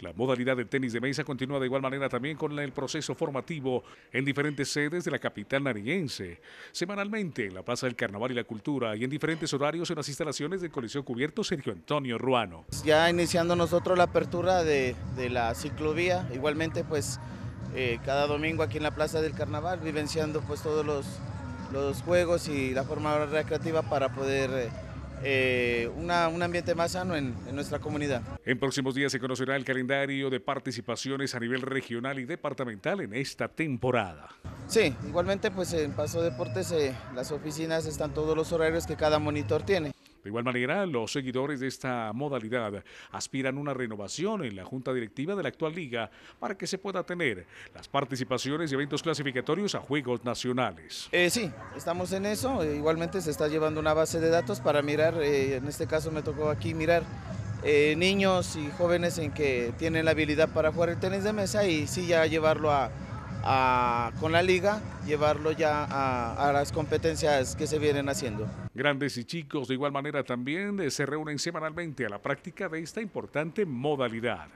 La modalidad de tenis de mesa continúa de igual manera también con el proceso formativo en diferentes sedes de la capital nariense Semanalmente, en la Plaza del Carnaval y la Cultura y en diferentes horarios en las instalaciones del Coliseo Cubierto Sergio Antonio Ruano. Ya iniciando nosotros la apertura de, la ciclovía, igualmente pues eh, cada domingo aquí en la Plaza del Carnaval, vivenciando pues todos los, juegos y la forma recreativa para poder... Eh, eh, un ambiente más sano en, nuestra comunidad. En próximos días se conocerá el calendario de participaciones a nivel regional y departamental en esta temporada. Sí, igualmente pues en Paso Deportes eh, las oficinas están todos los horarios que cada monitor tiene. De igual manera, los seguidores de esta modalidad aspiran una renovación en la junta directiva de la actual liga para que se pueda tener las participaciones y eventos clasificatorios a Juegos Nacionales. Eh, sí, estamos en eso. Eh, igualmente se está llevando una base de datos para mirar, eh, en este caso me tocó aquí mirar niños y jóvenes en que tienen la habilidad para jugar el tenis de mesa y sí ya llevarlo a con la liga, llevarlo ya a, las competencias que se vienen haciendo. Grandes y chicos de igual manera también eh, se reúnen semanalmente a la práctica de esta importante modalidad.